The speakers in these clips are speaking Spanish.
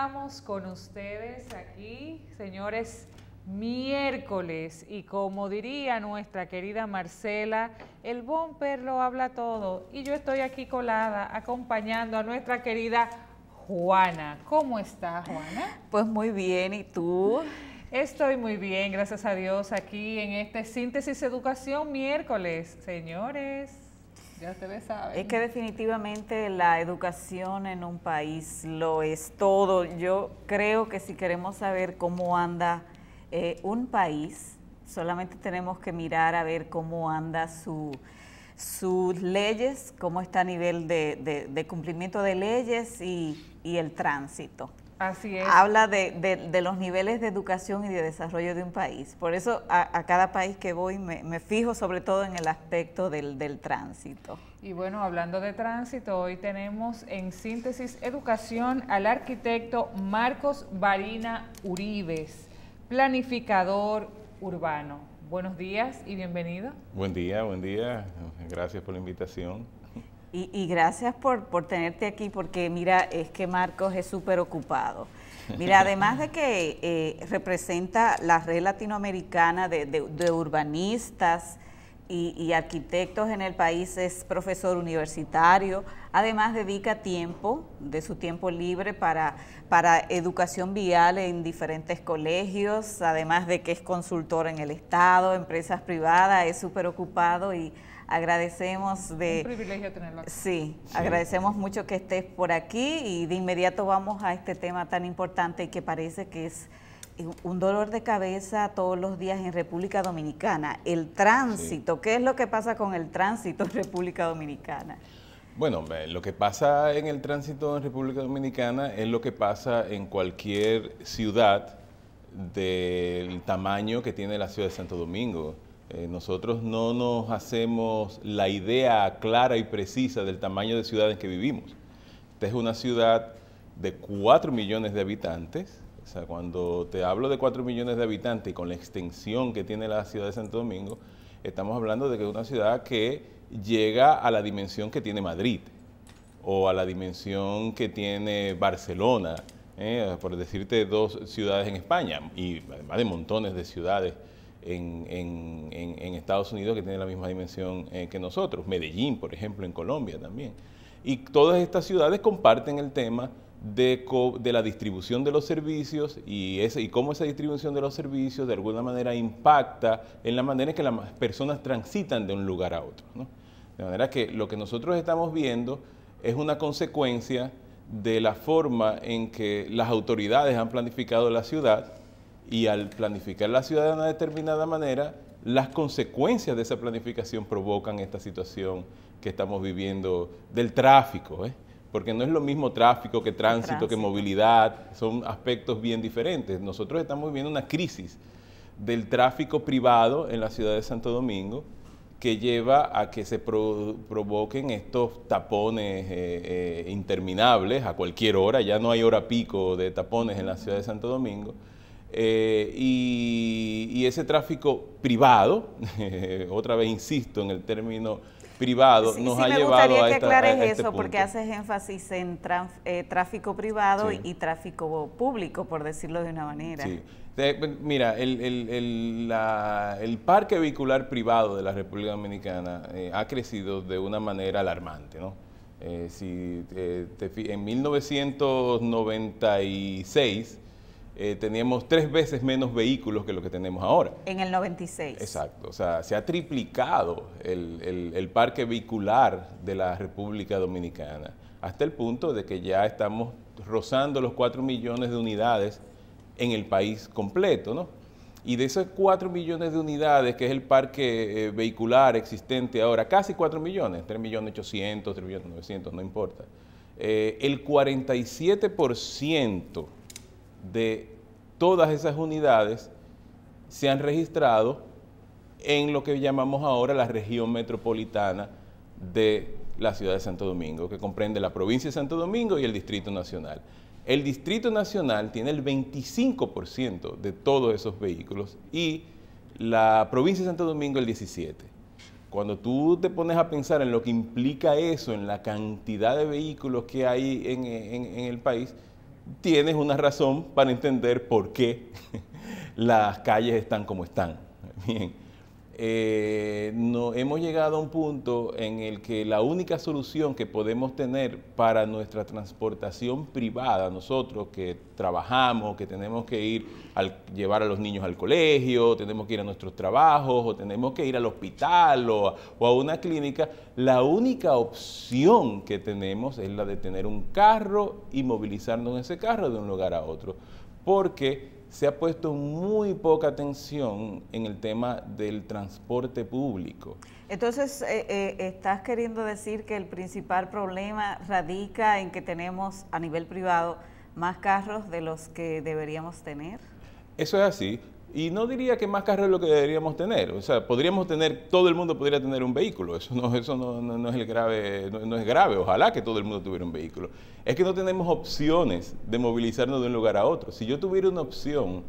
estamos con ustedes aquí, señores, miércoles. Y como diría nuestra querida Marcela, el bumper lo habla todo. Y yo estoy aquí colada acompañando a nuestra querida Juana. ¿Cómo está, Juana? Pues muy bien, ¿y tú? Estoy muy bien, gracias a Dios, aquí en este Síntesis Educación miércoles, señores. Es que definitivamente la educación en un país lo es todo. Yo creo que si queremos saber cómo anda eh, un país, solamente tenemos que mirar a ver cómo anda su sus leyes, cómo está a nivel de, cumplimiento de leyes y el tránsito. Así es. Habla de, los niveles de educación y de desarrollo de un país. Por eso a, cada país que voy me, fijo sobre todo en el aspecto del, tránsito. Y bueno, hablando de tránsito, hoy tenemos en síntesis educación al arquitecto Marcos Barina Uribes, planificador urbano. Buenos días y bienvenido. Buen día, buen día. Gracias por la invitación. Y, gracias por, tenerte aquí, porque mira, es que Marcos es súper ocupado. Mira, además de que eh, representa la red latinoamericana de, de urbanistas, y, arquitectos en el país, es profesor universitario, además dedica tiempo de su tiempo libre para, para educación vial en diferentes colegios, además de que es consultor en el Estado, empresas privadas, es súper ocupado y agradecemos de... Un privilegio tenerlo aquí. Sí, sí, agradecemos mucho que estés por aquí y de inmediato vamos a este tema tan importante y que parece que es eh, un dolor de cabeza todos los días en República Dominicana. El tránsito, ¿qué es lo que pasa con el tránsito en República Dominicana? Bueno, eh, lo que pasa en el tránsito en República Dominicana es lo que pasa en cualquier ciudad del tamaño que tiene la ciudad de Santo Domingo. Eh, nosotros no nos hacemos la idea clara y precisa del tamaño de ciudad en que vivimos. Esta es una ciudad de 4 millones de habitantes, o sea, cuando te hablo de 4 millones de habitantes y con la extensión que tiene la ciudad de Santo Domingo, estamos hablando de que es una ciudad que llega a la dimensión que tiene Madrid o a la dimensión que tiene Barcelona, ¿eh? por decirte dos ciudades en España y además de montones de ciudades en, Estados Unidos que tienen la misma dimensión eh, que nosotros, Medellín, por ejemplo, en Colombia también. Y todas estas ciudades comparten el tema de, de, la distribución de los servicios y, cómo esa distribución de los servicios de alguna manera impacta en la manera en que las personas transitan de un lugar a otro. De manera que lo que nosotros estamos viendo es una consecuencia de la forma en que las autoridades han planificado la ciudad y al planificar la ciudad de una determinada manera, las consecuencias de esa planificación provocan esta situación que estamos viviendo del tráfico. ¿eh? porque no es lo mismo tráfico que tránsito, que movilidad, son aspectos bien diferentes. Nosotros estamos viviendo una crisis del tráfico privado en la ciudad de Santo Domingo que lleva a que se provoquen estos tapones eh, eh, interminables a cualquier hora, ya no hay hora pico de tapones en la ciudad de Santo Domingo. Eh, y, y, ese tráfico privado, otra vez insisto en el término privado nos ha llevado a esta... me que aclares este eso porque haces énfasis en eh, tráfico privado y, tráfico público, por decirlo de una manera. Sí. mira, el, el, el, el, parque vehicular privado de la República Dominicana eh, ha crecido de una manera alarmante, ¿no? Eh, si, en 1996 eh, teníamos tres veces menos vehículos que lo que tenemos ahora. En el 96. Exacto, o sea, se ha triplicado el, parque vehicular de la República Dominicana, hasta el punto de que ya estamos rozando los 4 millones de unidades en el país completo, ¿no? Y de esos 4 millones de unidades, que es el parque eh, vehicular existente ahora, casi 4 millones, 3 millones no importa, eh, el 47% de todas esas unidades se han registrado en lo que llamamos ahora la región metropolitana de la ciudad de Santo Domingo, que comprende la provincia de Santo Domingo y el Distrito Nacional. El Distrito Nacional tiene el 25% de todos esos vehículos y la provincia de Santo Domingo el 17%. Cuando tú te pones a pensar en lo que implica eso, en la cantidad de vehículos que hay en, el país, tienes una razón para entender por qué las calles están como están. Bien. Eh, no, hemos llegado a un punto en el que la única solución que podemos tener para nuestra transportación privada, nosotros que trabajamos, que tenemos que ir al llevar a los niños al colegio, tenemos que ir a nuestros trabajos, o tenemos que ir al hospital o, o a una clínica, la única opción que tenemos es la de tener un carro y movilizarnos en ese carro de un lugar a otro. Porque se ha puesto muy poca atención en el tema del transporte público. Entonces, eh, eh, ¿estás queriendo decir que el principal problema radica en que tenemos a nivel privado más carros de los que deberíamos tener? Eso es así. Y no diría que más carros es lo que deberíamos tener. O sea, podríamos tener, todo el mundo podría tener un vehículo. Eso no, eso no, es el grave, no, es grave. Ojalá que todo el mundo tuviera un vehículo. Es que no tenemos opciones de movilizarnos de un lugar a otro. Si yo tuviera una opción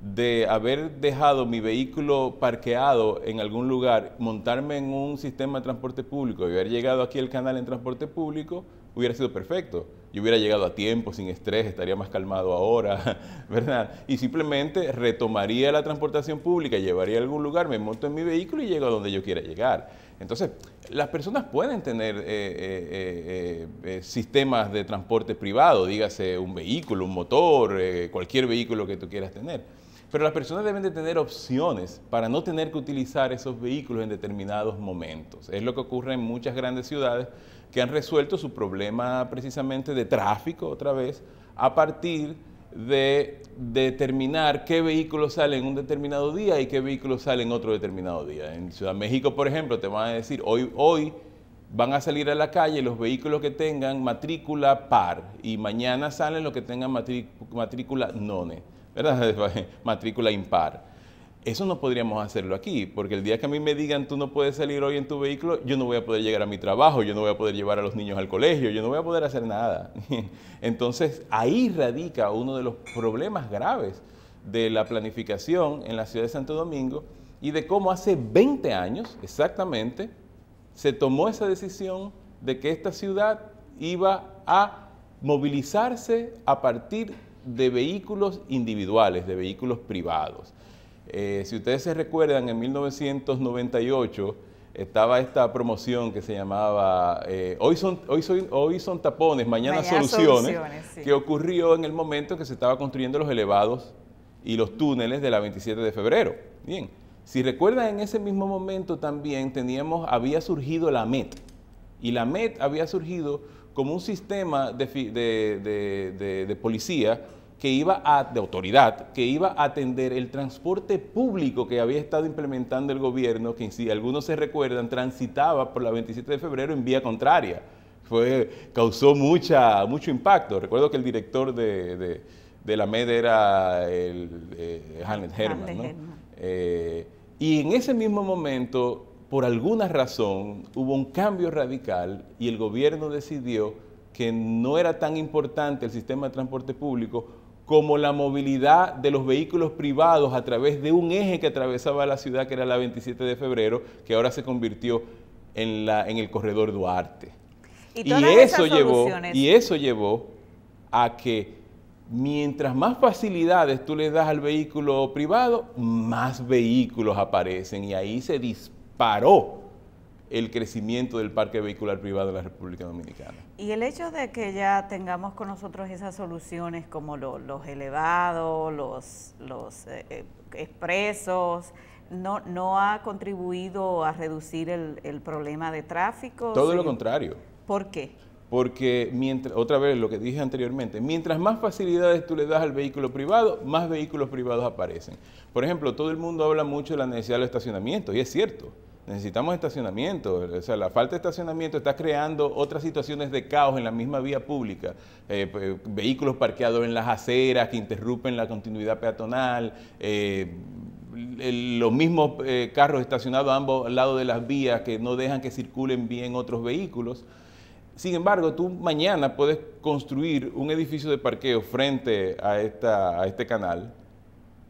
de haber dejado mi vehículo parqueado en algún lugar, montarme en un sistema de transporte público y haber llegado aquí al canal en transporte público, hubiera sido perfecto yo hubiera llegado a tiempo, sin estrés, estaría más calmado ahora, ¿verdad? Y simplemente retomaría la transportación pública, llevaría a algún lugar, me monto en mi vehículo y llego a donde yo quiera llegar. Entonces, las personas pueden tener eh, eh, eh, sistemas de transporte privado, dígase un vehículo, un motor, cualquier vehículo que tú quieras tener. Pero las personas deben de tener opciones para no tener que utilizar esos vehículos en determinados momentos. Es lo que ocurre en muchas grandes ciudades que han resuelto su problema precisamente de tráfico otra vez a partir de determinar qué vehículos salen un determinado día y qué vehículos salen otro determinado día. En Ciudad de México, por ejemplo, te van a decir, hoy, hoy van a salir a la calle los vehículos que tengan matrícula par y mañana salen los que tengan matrícula none, ¿verdad? matrícula impar. Eso no podríamos hacerlo aquí, porque el día que a mí me digan tú no puedes salir hoy en tu vehículo, yo no voy a poder llegar a mi trabajo, yo no voy a poder llevar a los niños al colegio, yo no voy a poder hacer nada. Entonces ahí radica uno de los problemas graves de la planificación en la ciudad de Santo Domingo y de cómo hace 20 años exactamente se tomó esa decisión de que esta ciudad iba a movilizarse a partir de vehículos individuales, de vehículos privados. Eh, si ustedes se recuerdan, en 1998 estaba esta promoción que se llamaba eh, hoy, son, hoy, hoy son tapones, mañana, soluciones, que ocurrió en el momento que se estaba construyendo los elevados y los túneles de la 27 de febrero. Bien, si recuerdan, en ese mismo momento también teníamos, había surgido la MET, y la MET había surgido como un sistema de policía que iba a, de autoridad, que iba a atender el transporte público que había estado implementando el gobierno, que si algunos se recuerdan, transitaba por la 27 de febrero en vía contraria. Fue, causó mucha, mucho impacto. Recuerdo que el director de, la MED era el, eh, Herman. Eh, y en ese mismo momento, por alguna razón, hubo un cambio radical y el gobierno decidió que no era tan importante el sistema de transporte público como la movilidad de los vehículos privados a través de un eje que atravesaba la ciudad, que era la 27 de febrero, que ahora se convirtió en, la, en el corredor Duarte. Y, eso llevó, y eso llevó a que mientras más facilidades tú le das al vehículo privado, más vehículos aparecen y ahí se disparó el crecimiento del parque vehicular privado de la República Dominicana. Y el hecho de que ya tengamos con nosotros esas soluciones como los elevados, los, los eh, eh, expresos, no, ha contribuido a reducir el, problema de tráfico? Todo lo contrario. ¿Por qué? Porque, mientras, otra vez lo que dije anteriormente, mientras más facilidades tú le das al vehículo privado, más vehículos privados aparecen. Por ejemplo, todo el mundo habla mucho de la necesidad del estacionamiento, y es cierto necesitamos estacionamiento. O sea, la falta de estacionamiento está creando otras situaciones de caos en la misma vía pública. Eh, vehículos parqueados en las aceras que interrumpen la continuidad peatonal. Eh, los mismos eh, carros estacionados a ambos lados de las vías que no dejan que circulen bien otros vehículos. Sin embargo, tú mañana puedes construir un edificio de parqueo frente a, esta, a este canal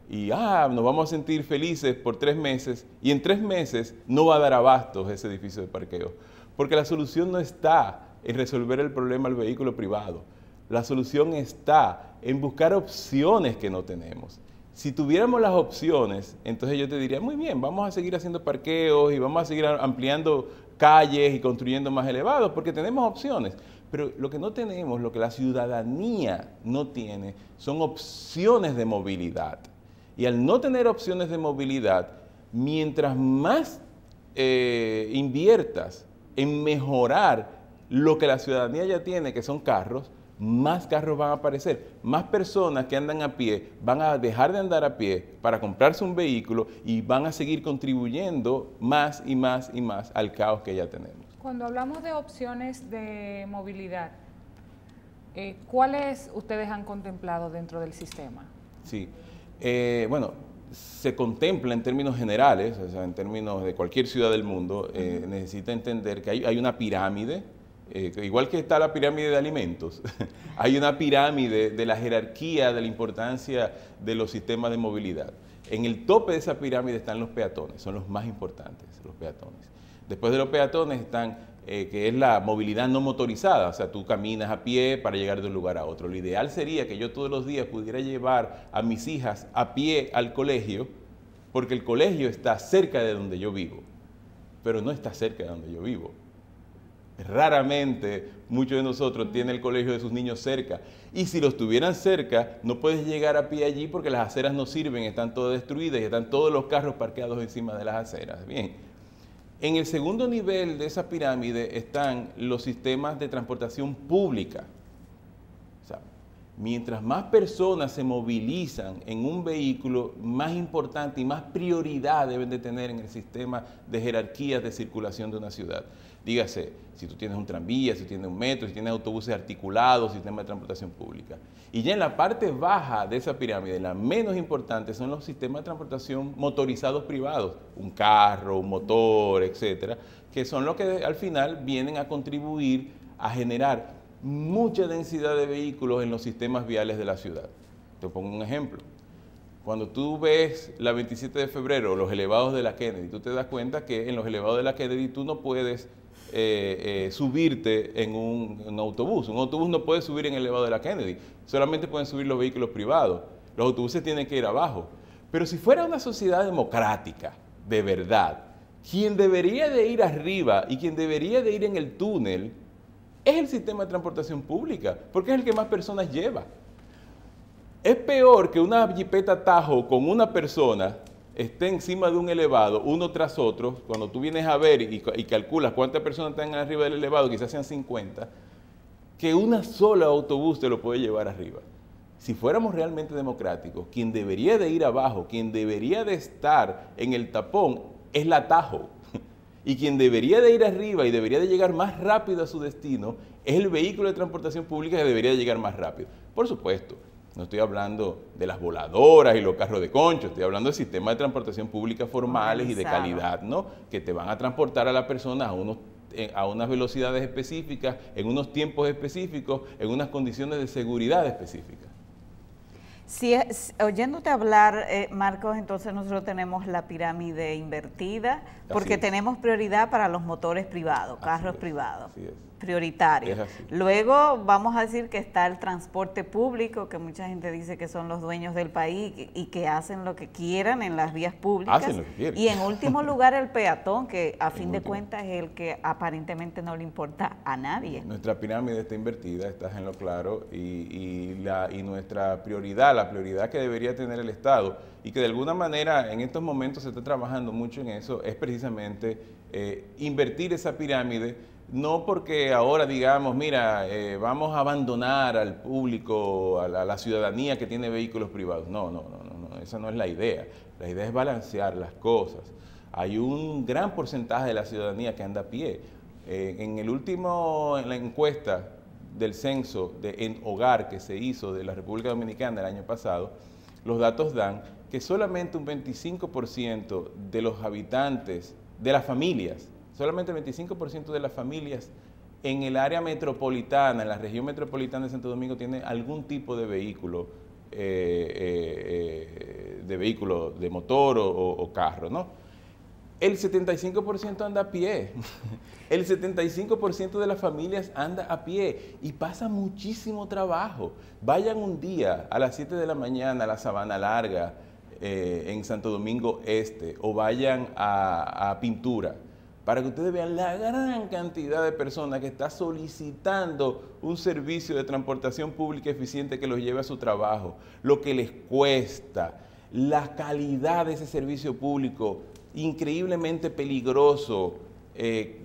y ah, nos vamos a sentir felices por tres meses y en tres meses no va a dar abastos ese edificio de parqueo. Porque la solución no está en resolver el problema del vehículo privado. La solución está en buscar opciones que no tenemos. Si tuviéramos las opciones, entonces yo te diría, muy bien, vamos a seguir haciendo parqueos y vamos a seguir ampliando calles y construyendo más elevados, porque tenemos opciones. Pero lo que no tenemos, lo que la ciudadanía no tiene, son opciones de movilidad. Y al no tener opciones de movilidad, mientras más eh, inviertas en mejorar lo que la ciudadanía ya tiene, que son carros, más carros van a aparecer, más personas que andan a pie van a dejar de andar a pie para comprarse un vehículo y van a seguir contribuyendo más y más y más al caos que ya tenemos. Cuando hablamos de opciones de movilidad, eh, ¿cuáles ustedes han contemplado dentro del sistema? Sí, eh, bueno, se contempla en términos generales, o sea, en términos de cualquier ciudad del mundo, eh, necesita entender que hay, una pirámide, eh, igual que está la pirámide de alimentos, hay una pirámide de la jerarquía, de la importancia de los sistemas de movilidad. En el tope de esa pirámide están los peatones, son los más importantes, los peatones. Después de los peatones están eh, que es la movilidad no motorizada, o sea, tú caminas a pie para llegar de un lugar a otro. Lo ideal sería que yo todos los días pudiera llevar a mis hijas a pie al colegio, porque el colegio está cerca de donde yo vivo, pero no está cerca de donde yo vivo. Raramente muchos de nosotros tienen el colegio de sus niños cerca. Y si los tuvieran cerca, no puedes llegar a pie allí porque las aceras no sirven, están todas destruidas y están todos los carros parqueados encima de las aceras. Bien, en el segundo nivel de esa pirámide están los sistemas de transportación pública. O sea, mientras más personas se movilizan en un vehículo, más importante y más prioridad deben de tener en el sistema de jerarquías de circulación de una ciudad. Dígase, si tú tienes un tranvía, si tienes un metro, si tienes autobuses articulados, sistema de transportación pública. Y ya en la parte baja de esa pirámide, la menos importante son los sistemas de transportación motorizados privados, un carro, un motor, etcétera, que son los que al final vienen a contribuir a generar mucha densidad de vehículos en los sistemas viales de la ciudad. Te pongo un ejemplo. Cuando tú ves la 27 de febrero, los elevados de la Kennedy, tú te das cuenta que en los elevados de la Kennedy tú no puedes eh, eh, subirte en un, autobús. Un autobús no puede subir en el elevado de la Kennedy, solamente pueden subir los vehículos privados. Los autobuses tienen que ir abajo. Pero si fuera una sociedad democrática, de verdad, quien debería de ir arriba y quien debería de ir en el túnel es el sistema de transportación pública, porque es el que más personas lleva. Es peor que una jipeta Tajo con una persona esté encima de un elevado, uno tras otro, cuando tú vienes a ver y, calculas cuántas personas están arriba del elevado, quizás sean 50, que una sola autobús te lo puede llevar arriba. Si fuéramos realmente democráticos, quien debería de ir abajo, quien debería de estar en el tapón, es el atajo. Y quien debería de ir arriba y debería de llegar más rápido a su destino es el vehículo de transportación pública que debería llegar más rápido. Por supuesto, no estoy hablando de las voladoras y los carros de concho, estoy hablando de sistemas de transportación pública formales y de calidad, ¿no? Que te van a transportar a la persona a unos eh, a unas velocidades específicas, en unos tiempos específicos, en unas condiciones de seguridad específicas. Si oyéndote hablar, eh, Marcos, entonces nosotros tenemos la pirámide invertida, porque tenemos prioridad para los motores privados, carros privados prioritario. Luego vamos a decir que está el transporte público, que mucha gente dice que son los dueños del país y que hacen lo que quieran en las vías públicas. Hacen lo que quieren. Y en último lugar el peatón, que a fin de cuentas es el que aparentemente no le importa a nadie. Nuestra pirámide está invertida, estás en lo claro, y, nuestra prioridad, la prioridad que debería tener el Estado y que de alguna manera en estos momentos se está trabajando mucho en eso, es precisamente eh, invertir esa pirámide no porque ahora digamos, mira, eh, vamos a abandonar al público, a la, ciudadanía que tiene vehículos privados. No, no, no, no, esa no es la idea. La idea es balancear las cosas. Hay un gran porcentaje de la ciudadanía que anda a pie. Eh, en el último, en la encuesta del censo de en hogar que se hizo de la República Dominicana el año pasado, los datos dan que solamente un 25% de los habitantes, de las familias, solamente el 25% de las familias en el área metropolitana, en la región metropolitana de Santo Domingo, tiene algún tipo de vehículo, eh, eh, de vehículo de motor o, carro, ¿no? El 75% anda a pie. El 75% de las familias anda a pie y pasa muchísimo trabajo. Vayan un día a las 7 de la mañana a la Sabana Larga eh, en Santo Domingo Este o vayan a Pintura para que ustedes vean la gran cantidad de personas que está solicitando un servicio de transportación pública eficiente que los lleve a su trabajo, lo que les cuesta, la calidad de ese servicio público, increíblemente peligroso, eh,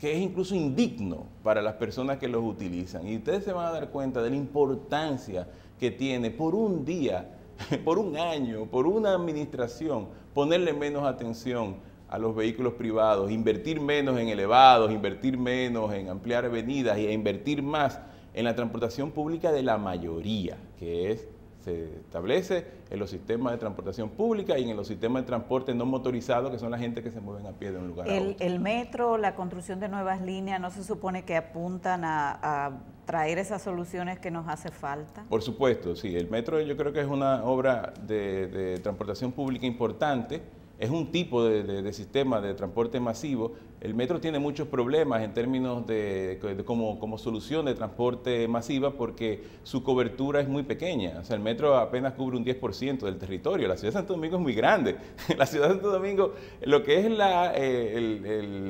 que es incluso indigno para las personas que los utilizan. Y ustedes se van a dar cuenta de la importancia que tiene por un día, por un año, por una administración, ponerle menos atención a los vehículos privados, invertir menos en elevados, invertir menos en ampliar avenidas y invertir más en la transportación pública de la mayoría, que es se establece en los sistemas de transportación pública y en los sistemas de transporte no motorizado, que son la gente que se mueven a pie de un lugar a otro. El metro, la construcción de nuevas líneas, ¿no se supone que apuntan a, traer esas soluciones que nos hace falta? Por supuesto, sí. El metro yo creo que es una obra de transportación pública importante es un tipo de, sistema de transporte masivo. El metro tiene muchos problemas en términos de, como, solución de transporte masiva porque su cobertura es muy pequeña. O sea, el metro apenas cubre un 10% del territorio. La ciudad de Santo Domingo es muy grande. La ciudad de Santo Domingo, lo que es eh,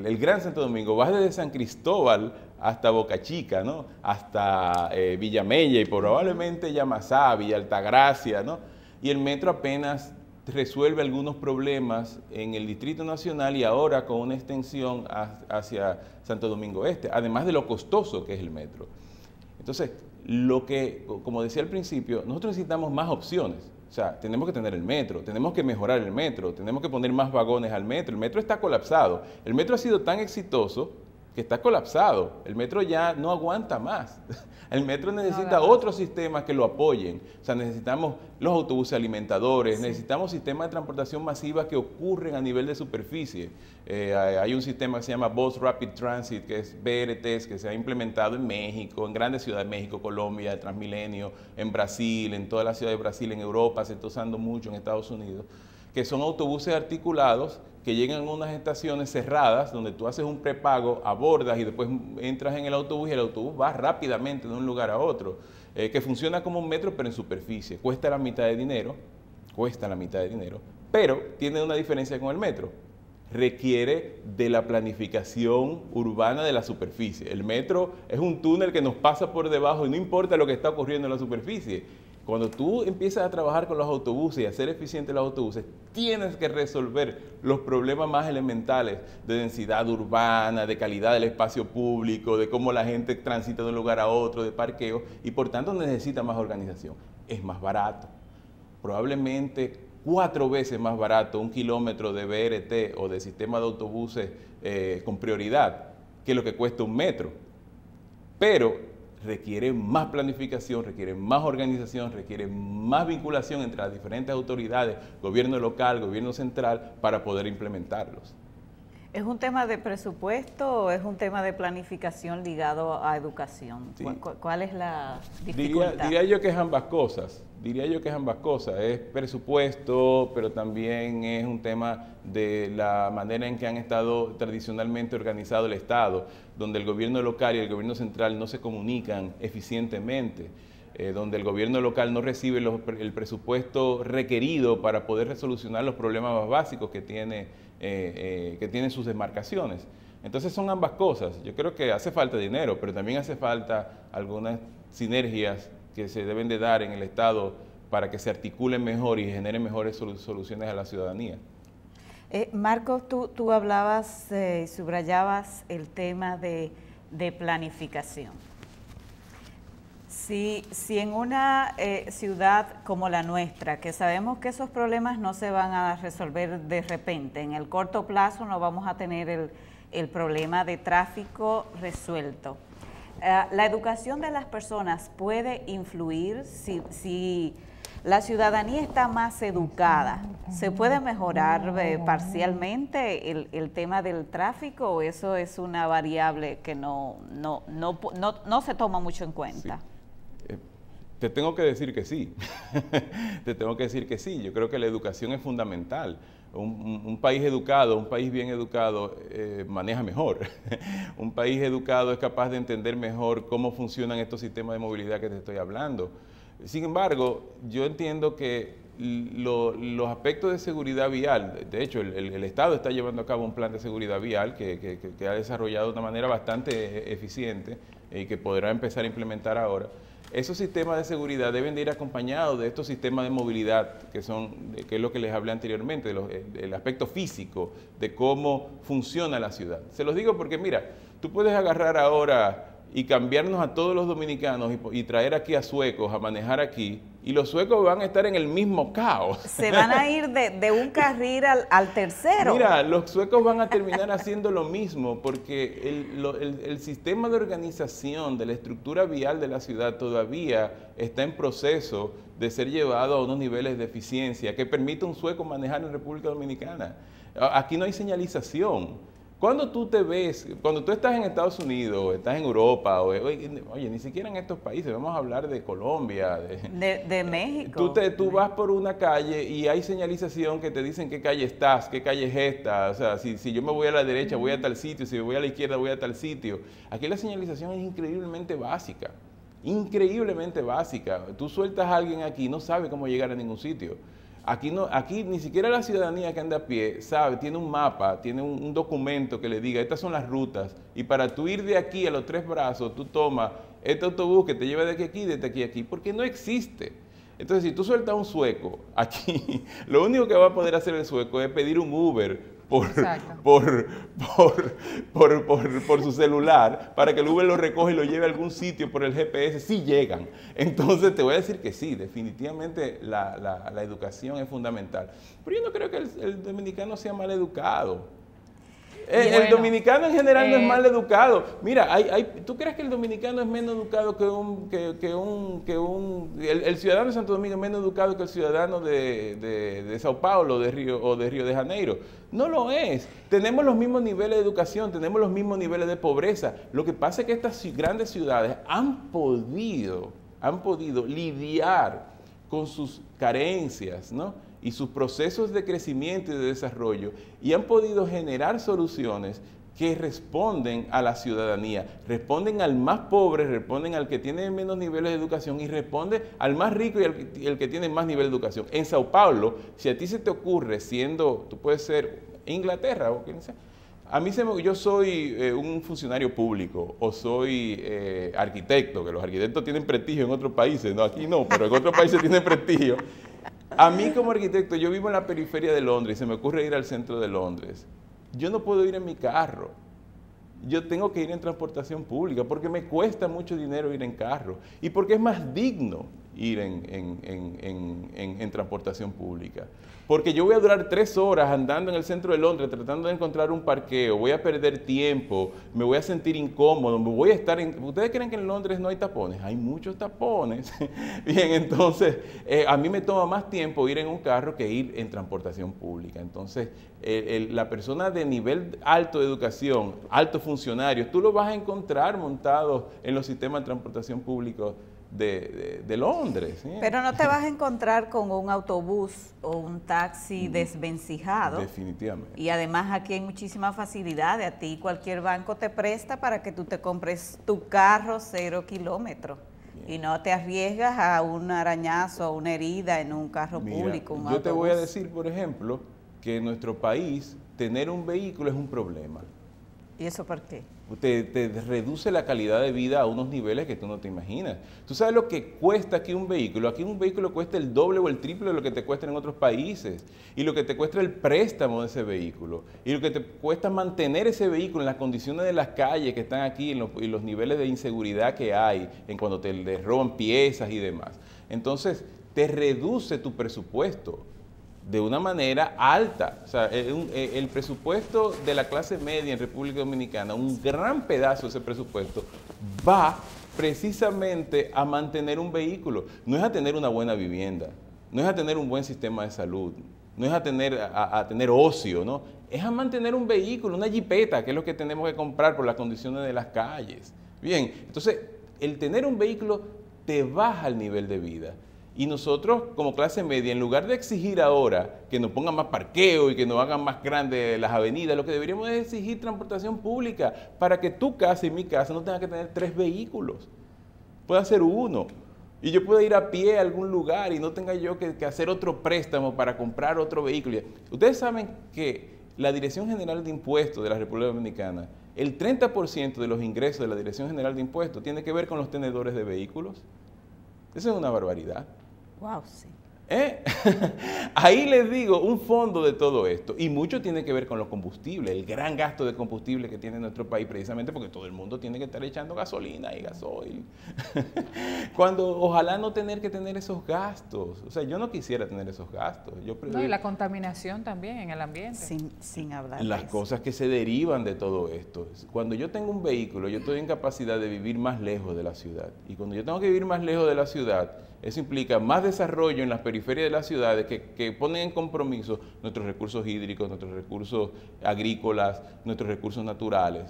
el, Gran Santo Domingo, va desde San Cristóbal hasta Boca Chica, ¿no? hasta Villa eh, Villamella y probablemente Yamasá, Villa Altagracia, ¿no? y el metro apenas resuelve algunos problemas en el Distrito Nacional y ahora con una extensión hacia Santo Domingo Este, además de lo costoso que es el metro. Entonces, lo que, como decía al principio, nosotros necesitamos más opciones. O sea, tenemos que tener el metro, tenemos que mejorar el metro, tenemos que poner más vagones al metro. El metro está colapsado. El metro ha sido tan exitoso que está colapsado. El metro ya no aguanta más. El metro necesita otros sistemas que lo apoyen. O sea, necesitamos los autobuses alimentadores, necesitamos sistemas de transportación masiva que ocurren a nivel de superficie. Eh, hay un sistema que se llama Bus Rapid Transit, que es BRTs, que se ha implementado en México, en grandes ciudades, México, Colombia, Transmilenio, en Brasil, en toda la ciudad de Brasil, en Europa, se está usando mucho en Estados Unidos, que son autobuses articulados que llegan a unas estaciones cerradas donde tú haces un prepago, abordas y después entras en el autobús y el autobús va rápidamente de un lugar a otro, eh, que funciona como un metro pero en superficie, cuesta la mitad de dinero, cuesta la mitad de dinero, pero tiene una diferencia con el metro, requiere de la planificación urbana de la superficie. El metro es un túnel que nos pasa por debajo y no importa lo que está ocurriendo en la superficie cuando tú empiezas a trabajar con los autobuses y a ser eficiente los autobuses, tienes que resolver los problemas más elementales de densidad urbana, de calidad del espacio público, de cómo la gente transita de un lugar a otro, de parqueo, y por tanto necesita más organización. Es más barato. Probablemente cuatro veces más barato un kilómetro de BRT o de sistema de autobuses eh, con prioridad que lo que cuesta un metro. Pero requiere más planificación, requiere más organización, requiere más vinculación entre las diferentes autoridades, gobierno local, gobierno central, para poder implementarlos. ¿Es un tema de presupuesto o es un tema de planificación ligado a educación? ¿Cuál, es la dificultad? Diría, yo que es ambas cosas. Diría yo que es ambas cosas. Es presupuesto, pero también es un tema de la manera en que han estado tradicionalmente organizado el Estado, donde el gobierno local y el gobierno central no se comunican eficientemente. Eh, donde el gobierno local no recibe el presupuesto requerido para poder resolucionar los problemas más básicos que tiene eh, eh, que tienen sus demarcaciones. Entonces son ambas cosas. Yo creo que hace falta dinero, pero también hace falta algunas sinergias que se deben de dar en el Estado para que se articulen mejor y generen mejores soluciones a la ciudadanía. Eh, Marcos, tú, tú hablabas, y subrayabas el tema de, de planificación. Si, si en una eh, ciudad como la nuestra, que sabemos que esos problemas no se van a resolver de repente, en el corto plazo no vamos a tener el, problema de tráfico resuelto. Eh, la educación de las personas puede influir si, si la ciudadanía está más educada. ¿Se puede mejorar eh, parcialmente el, tema del tráfico o eso es una variable que no, no, no, no, se toma mucho en cuenta? Eh, te tengo que decir que sí, te tengo que decir que sí. Yo creo que la educación es fundamental. Un, país educado, un país bien educado, eh, maneja mejor. un país educado es capaz de entender mejor cómo funcionan estos sistemas de movilidad que te estoy hablando. Sin embargo, yo entiendo que los aspectos de seguridad vial, de hecho, el, Estado está llevando a cabo un plan de seguridad vial que, que ha desarrollado de una manera bastante e, eficiente eh, y que podrá empezar a implementar ahora esos sistemas de seguridad deben de ir acompañados de estos sistemas de movilidad, que, son, que es lo que les hablé anteriormente, eh, el aspecto físico, de cómo funciona la ciudad. Se los digo porque, mira, tú puedes agarrar ahora y cambiarnos a todos los dominicanos y, traer aquí a suecos a manejar aquí, y los suecos van a estar en el mismo caos. Se van a ir de, un carril al, tercero. Mira, los suecos van a terminar haciendo lo mismo, porque el, sistema de organización de la estructura vial de la ciudad todavía está en proceso de ser llevado a unos niveles de eficiencia que permite un sueco manejar en República Dominicana. Aquí no hay señalización. Cuando tú te ves, cuando tú estás en Estados Unidos, estás en Europa, oye, ni siquiera en estos países, vamos a hablar de Colombia, de, México. Tú, te, tú vas por una calle y hay señalización que te dicen qué calle estás, qué calle es esta, o sea, si, yo me voy a la derecha voy a tal sitio, si me voy a la izquierda voy a tal sitio. Aquí la señalización es increíblemente básica, increíblemente básica. Tú sueltas a alguien aquí, y no sabe cómo llegar a ningún sitio. Aquí, no, aquí ni siquiera la ciudadanía que anda a pie sabe, tiene un mapa, tiene un, documento que le diga, estas son las rutas, y para tú ir de aquí a los tres brazos, tú tomas este autobús que te lleva de aquí a aquí, de aquí a aquí, porque no existe. Entonces, si tú sueltas un sueco aquí, lo único que va a poder hacer el sueco es pedir un Uber por, por, por, su celular para que el Uber lo recoge y lo lleve a algún sitio por el GPS, sí llegan. Entonces te voy a decir que sí, definitivamente la, la, educación es fundamental. Pero yo no creo que el dominicano sea mal educado. Eh, el dominicano en general no es eh, mal educado. Mira, hay, hay, ¿tú crees que el dominicano es menos educado que un... Que, un, que el, ciudadano de Santo Domingo es menos educado que el ciudadano de, de, Sao Paulo de Río, o de Río de Janeiro? No lo es. Tenemos los mismos niveles de educación, tenemos los mismos niveles de pobreza. Lo que pasa es que estas grandes ciudades han podido, han podido lidiar con sus carencias y sus procesos de crecimiento y de desarrollo y han podido generar soluciones que responden a la ciudadanía, responden al más pobre, responden al que tiene menos niveles de educación y responde al más rico y al que, el que tiene más nivel de educación. En Sao Paulo, si a ti se te ocurre siendo, tú puedes ser Inglaterra o quien sea, a mí se yo soy eh, un funcionario público o soy eh, arquitecto, que los arquitectos tienen prestigio en otros países, no aquí no, pero en otros países tienen prestigio. A mí como arquitecto, yo vivo en la periferia de Londres y se me ocurre ir al centro de Londres. Yo no puedo ir en mi carro. Yo tengo que ir en transportación pública porque me cuesta mucho dinero ir en carro y porque es más digno ir en, en transportación pública. Porque yo voy a durar tres horas andando en el centro de Londres tratando de encontrar un parqueo, voy a perder tiempo, me voy a sentir incómodo, me voy a estar en... ¿Ustedes creen que en Londres no hay tapones? Hay muchos tapones. Bien, entonces eh, a mí me toma más tiempo ir en un carro que ir en transportación pública. Entonces la persona de nivel alto de educación, alto funcionario, tú lo vas a encontrar montado en los sistemas de transportación pública de, Londres. Pero no te vas a encontrar con un autobús o un taxi mm, desvencijado. Definitivamente. Y además aquí hay muchísima facilidad. A ti cualquier banco te presta para que tú te compres tu carro cero kilómetros Y no te arriesgas a un arañazo, o una herida en un carro público. yo te voy a decir, por ejemplo, que en nuestro país tener un vehículo es un problema. ¿Y eso por qué? te, reduce la calidad de vida a unos niveles que tú no te imaginas. Tú sabes lo que cuesta aquí un vehículo. Aquí un vehículo cuesta el doble o el triple de lo que te cuesta en otros países. Y lo que te cuesta el préstamo de ese vehículo. Y lo que te cuesta mantener ese vehículo en las condiciones de las calles que están aquí en y los niveles de inseguridad que hay en cuando te roban piezas y demás. Entonces, te reduce tu presupuesto de una manera alta. O sea, eh, el, presupuesto de la clase media en República Dominicana, un gran pedazo de ese presupuesto, va precisamente a mantener un vehículo. No es a tener una buena vivienda, no es a tener un buen sistema de salud, no es a tener, a tener ocio, ¿no? Es a mantener un vehículo, una jipeta, que es lo que tenemos que comprar por las condiciones de las calles. Bien, entonces, el tener un vehículo te baja el nivel de vida. Y nosotros, como clase media, en lugar de exigir ahora que nos pongan más parqueo y que nos hagan más grandes las avenidas, lo que deberíamos es exigir transportación pública para que tu casa y mi casa no tengan que tener tres vehículos. Pueda ser uno. Y yo pueda ir a pie a algún lugar y no tenga yo que, que hacer otro préstamo para comprar otro vehículo. Ustedes saben que la Dirección General de Impuestos de la República Dominicana, el 30% de los ingresos de la Dirección General de Impuestos tiene que ver con los tenedores de vehículos. Eso es una barbaridad. Wow, sí. ¿Eh? Ahí les digo un fondo de todo esto y mucho tiene que ver con los combustibles, el gran gasto de combustible que tiene nuestro país precisamente porque todo el mundo tiene que estar echando gasolina y gasoil. Cuando ojalá no tener que tener esos gastos, o sea, yo no quisiera tener esos gastos. Yo no, y la contaminación también en el ambiente. Sin, sin hablar. Las cosas que se derivan de todo esto. Cuando yo tengo un vehículo, yo estoy en capacidad de vivir más lejos de la ciudad y cuando yo tengo que vivir más lejos de la ciudad, eso implica más desarrollo en las periferias de las ciudades que, ponen en compromiso nuestros recursos hídricos, nuestros recursos agrícolas, nuestros recursos naturales,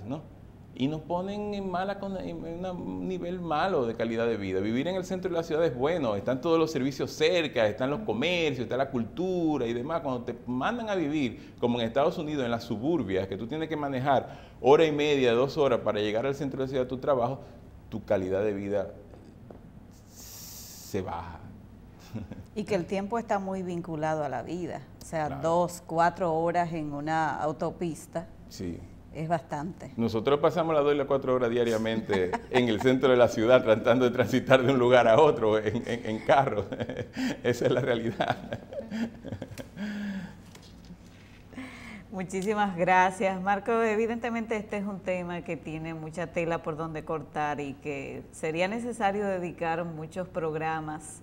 y nos ponen en, mala, un nivel malo de calidad de vida. Vivir en el centro de la ciudad es bueno, están todos los servicios cerca, están los comercios, está la cultura y demás. Cuando te mandan a vivir, como en Estados Unidos, en las suburbias, que tú tienes que manejar hora y media, dos horas para llegar al centro de la ciudad a tu trabajo, tu calidad de vida baja. Y que el tiempo está muy vinculado a la vida. O sea, dos, cuatro horas en una autopista. Sí. Es bastante. Nosotros pasamos las dos y las cuatro horas diariamente en el centro de la ciudad tratando de transitar de un lugar a otro en, en, en carro. Esa es la realidad. Muchísimas gracias, Marco. Evidentemente este es un tema que tiene mucha tela por donde cortar y que sería necesario dedicar muchos programas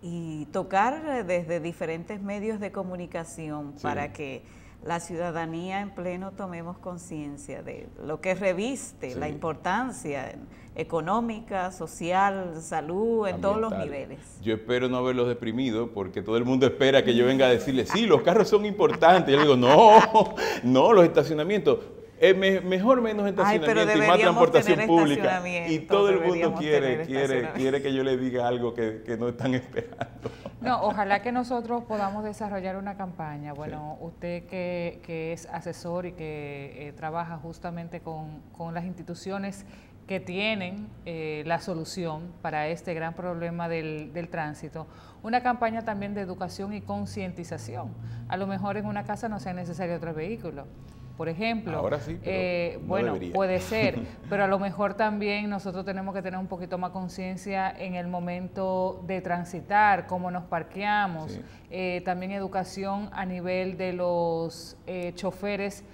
y tocar desde diferentes medios de comunicación para que la ciudadanía en pleno tomemos conciencia de lo que reviste la importancia económica, social, salud, en todos los niveles. Yo espero no haberlos deprimido porque todo el mundo espera que yo venga a decirle, sí, los carros son importantes. Yo digo, no, no, los estacionamientos. Eh, mejor menos estacionamientos y más transportación pública. Y todo el mundo quiere, quiere, quiere que yo le diga algo que, que no están esperando. No, ojalá que nosotros podamos desarrollar una campaña. Bueno, usted que, que, es asesor y que eh, trabaja justamente con, las instituciones que tienen eh, la solución para este gran problema del, del tránsito, una campaña también de educación y concientización. A lo mejor en una casa no sea necesario otro vehículo por ejemplo. Ahora eh, bueno, puede ser, pero a lo mejor también nosotros tenemos que tener un poquito más conciencia en el momento de transitar, cómo nos parqueamos, eh, también educación a nivel de los eh, choferes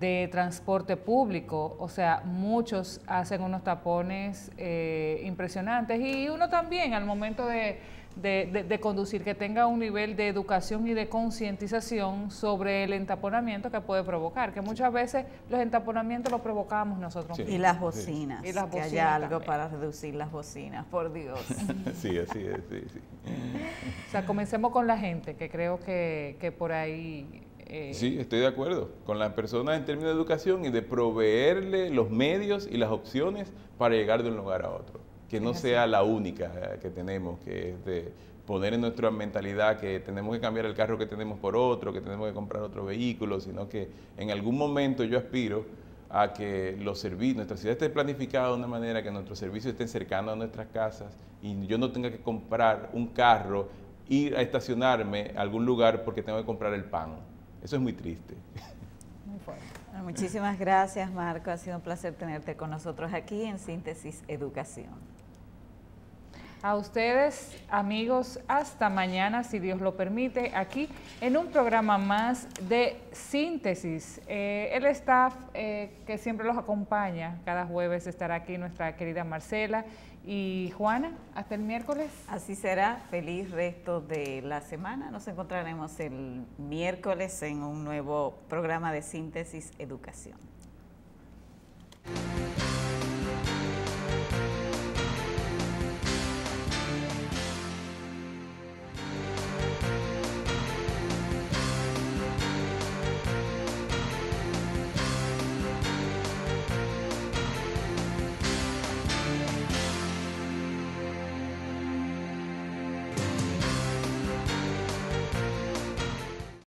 de transporte público, o sea, muchos hacen unos tapones eh, impresionantes y uno también al momento de, de, conducir, que tenga un nivel de educación y de concientización sobre el entaponamiento que puede provocar, que muchas veces los entaponamientos los provocamos nosotros. Y las bocinas, que haya algo para reducir las bocinas, por Dios. sí, así es, sí, sí. O sea, comencemos con la gente, que creo que, que por ahí eh, sí, estoy de acuerdo con las personas en términos de educación y de proveerle los medios y las opciones para llegar de un lugar a otro. Que no sea la única eh, que tenemos, que es de poner en nuestra mentalidad que tenemos que cambiar el carro que tenemos por otro, que tenemos que comprar otro vehículo, sino que en algún momento yo aspiro a que los servicios, nuestra ciudad esté planificada de una manera que nuestros servicios estén cercanos a nuestras casas y yo no tenga que comprar un carro, ir a estacionarme a algún lugar porque tengo que comprar el pan. Eso es muy triste. muchísimas gracias, Marco. Ha sido un placer tenerte con nosotros aquí en Síntesis Educación. A ustedes, amigos, hasta mañana, si Dios lo permite, aquí en un programa más de síntesis. Eh, el staff eh, que siempre los acompaña cada jueves estará aquí nuestra querida Marcela y Juana, hasta el miércoles. Así será. Feliz resto de la semana. Nos encontraremos el miércoles en un nuevo programa de síntesis educación.